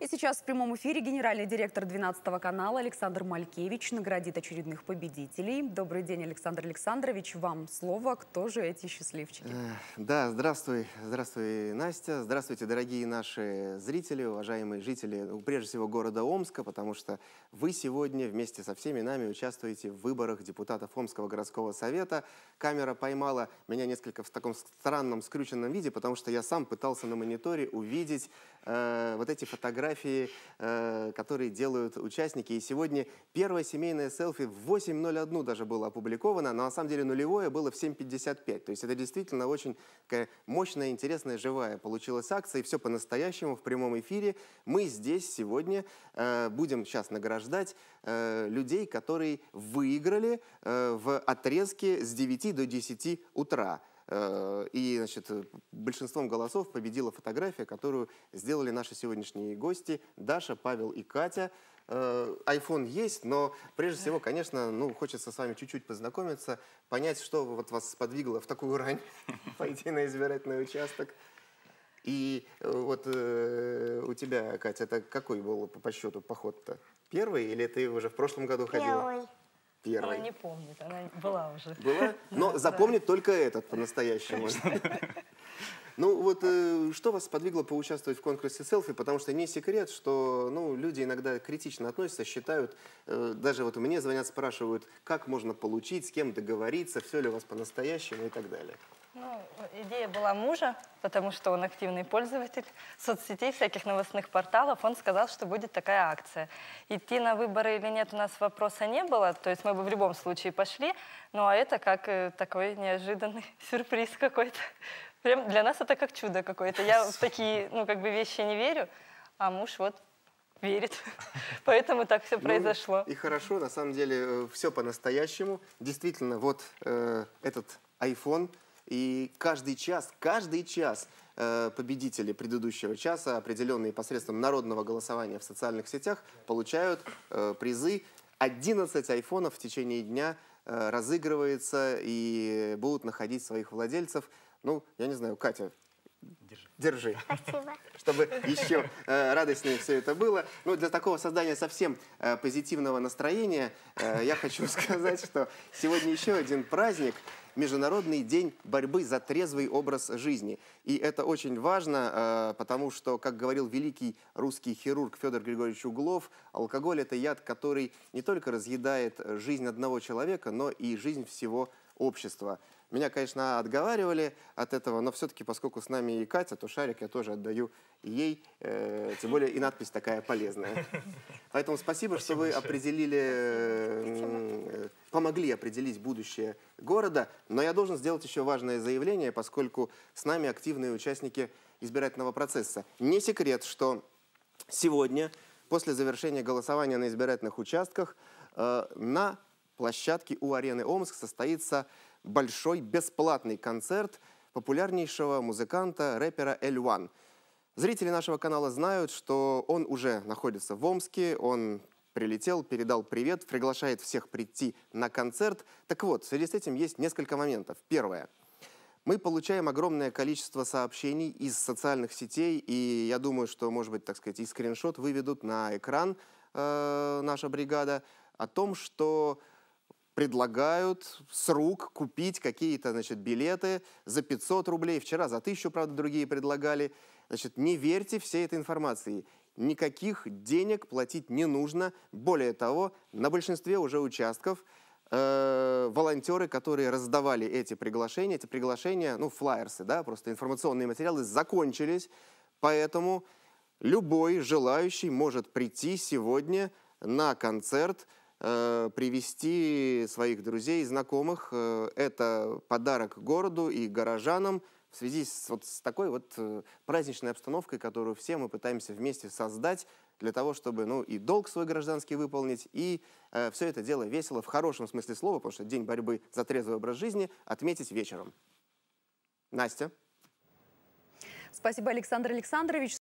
И сейчас в прямом эфире генеральный директор 12 канала Александр Малькевич наградит очередных победителей. Добрый день, Александр Александрович. Вам слово. Кто же эти счастливчики? Э, да, здравствуй, здравствуй, Настя. Здравствуйте, дорогие наши зрители, уважаемые жители, ну, прежде всего, города Омска, потому что вы сегодня вместе со всеми нами участвуете в выборах депутатов Омского городского совета. Камера поймала меня несколько в таком странном, скрюченном виде, потому что я сам пытался на мониторе увидеть э, вот эти фотографии, э, которые делают участники. И сегодня первое семейное селфи в 8.01 даже было опубликовано, но на самом деле нулевое было в 7.55. То есть это действительно очень такая мощная, интересная, живая получилась акция. И все по-настоящему в прямом эфире. Мы здесь сегодня э, будем сейчас награждать э, людей, которые выиграли э, в отрезке с 9 до 10 утра. Э, и значит, э, большинством голосов победила фотография, которую сделали наши сегодняшние гости Даша, Павел и Катя Айфон э, есть, но прежде всего, конечно, ну, хочется с вами чуть-чуть познакомиться, понять, что вот вас сподвигло в такую рань пойти на избирательный участок. И вот у тебя, Катя, это какой был по, по счету поход-то? Первый или ты уже в прошлом году ходила? Первый первой. Она не помнит, она была уже. Была? Но запомнит только этот по-настоящему. Ну вот э, что вас подвигло поучаствовать в конкурсе селфи? Потому что не секрет, что ну, люди иногда критично относятся, считают, э, даже вот мне звонят, спрашивают, как можно получить, с кем договориться, все ли у вас по-настоящему и так далее. Ну, идея была мужа, потому что он активный пользователь соцсетей, всяких новостных порталов. Он сказал, что будет такая акция. Идти на выборы или нет у нас вопроса не было, то есть мы бы в любом случае пошли, ну а это как э, такой неожиданный сюрприз какой-то. Прям для нас это как чудо какое-то. Я в такие, ну, как бы вещи не верю, а муж вот верит. Поэтому так все ну, произошло. Ну, и хорошо, на самом деле, э, все по-настоящему. Действительно, вот э, этот iPhone – и каждый час, каждый час э, победители предыдущего часа, определенные посредством народного голосования в социальных сетях, получают э, призы. 11 айфонов в течение дня э, разыгрывается и будут находить своих владельцев. Ну, я не знаю, Катя, Держи. Держи. Спасибо. Чтобы еще э, радостнее все это было. Ну, для такого создания совсем э, позитивного настроения э, я хочу сказать, что сегодня еще один праздник – Международный день борьбы за трезвый образ жизни. И это очень важно, потому что, как говорил великий русский хирург Федор Григорьевич Углов, алкоголь – это яд, который не только разъедает жизнь одного человека, но и жизнь всего общества. Меня, конечно, отговаривали от этого, но все-таки, поскольку с нами и Катя, то шарик я тоже отдаю ей, э, тем более и надпись такая полезная. Поэтому спасибо, спасибо что вы большое. определили, э, помогли определить будущее города. Но я должен сделать еще важное заявление, поскольку с нами активные участники избирательного процесса. Не секрет, что сегодня, после завершения голосования на избирательных участках, э, на площадке у арены Омск состоится большой бесплатный концерт популярнейшего музыканта, рэпера Эль Уан. Зрители нашего канала знают, что он уже находится в Омске, он прилетел, передал привет, приглашает всех прийти на концерт. Так вот, в связи с этим есть несколько моментов. Первое. Мы получаем огромное количество сообщений из социальных сетей, и я думаю, что, может быть, так сказать, и скриншот выведут на экран э, наша бригада о том, что предлагают с рук купить какие-то, значит, билеты за 500 рублей. Вчера за 1000, правда, другие предлагали. Значит, не верьте всей этой информации. Никаких денег платить не нужно. Более того, на большинстве уже участков э, волонтеры, которые раздавали эти приглашения, эти приглашения, ну, флайерсы, да, просто информационные материалы закончились. Поэтому любой желающий может прийти сегодня на концерт – э, привести своих друзей и знакомых. Э, это подарок городу и горожанам в связи с, вот, с такой вот э, праздничной обстановкой, которую все мы пытаемся вместе создать для того, чтобы ну, и долг свой гражданский выполнить, и э, все это дело весело в хорошем смысле слова, потому что День борьбы за трезвый образ жизни отметить вечером. Настя. Спасибо, Александр Александрович.